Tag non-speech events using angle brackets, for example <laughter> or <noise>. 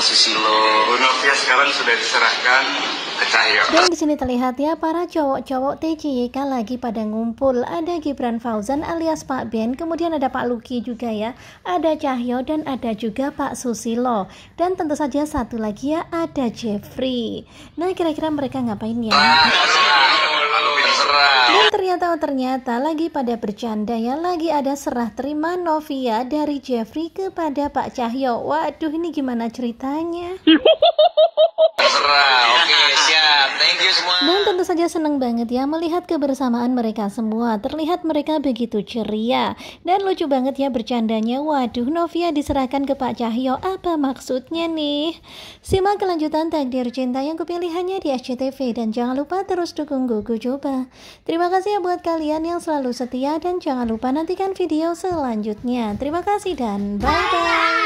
apa Susilo. Oh, Novia ya, sekarang sudah diserahkan ke Cahyo. Dan di sini terlihat ya para cowok-cowok TCYK lagi pada ngumpul. Ada Gibran Fauzan alias Pak Ben, kemudian ada Pak Luki juga ya, ada Cahyo dan ada juga Pak Susilo. Dan tentu saja satu lagi ya ada Jeffrey. Nah kira-kira mereka ngapain ya? Nah, tahu ternyata lagi pada bercanda ya, lagi ada serah terima Novia dari Jeffrey kepada Pak Cahyo. Waduh, ini gimana ceritanya? <laughs> Tentu saja senang banget ya melihat kebersamaan mereka semua. Terlihat mereka begitu ceria dan lucu banget ya bercandanya. Waduh, Novia diserahkan ke Pak Cahyo. Apa maksudnya nih? Simak kelanjutan takdir cinta yang kepilihannya di SCTV dan jangan lupa terus dukung Gugu Coba. Terima kasih ya buat kalian yang selalu setia dan jangan lupa nantikan video selanjutnya. Terima kasih dan bye bye.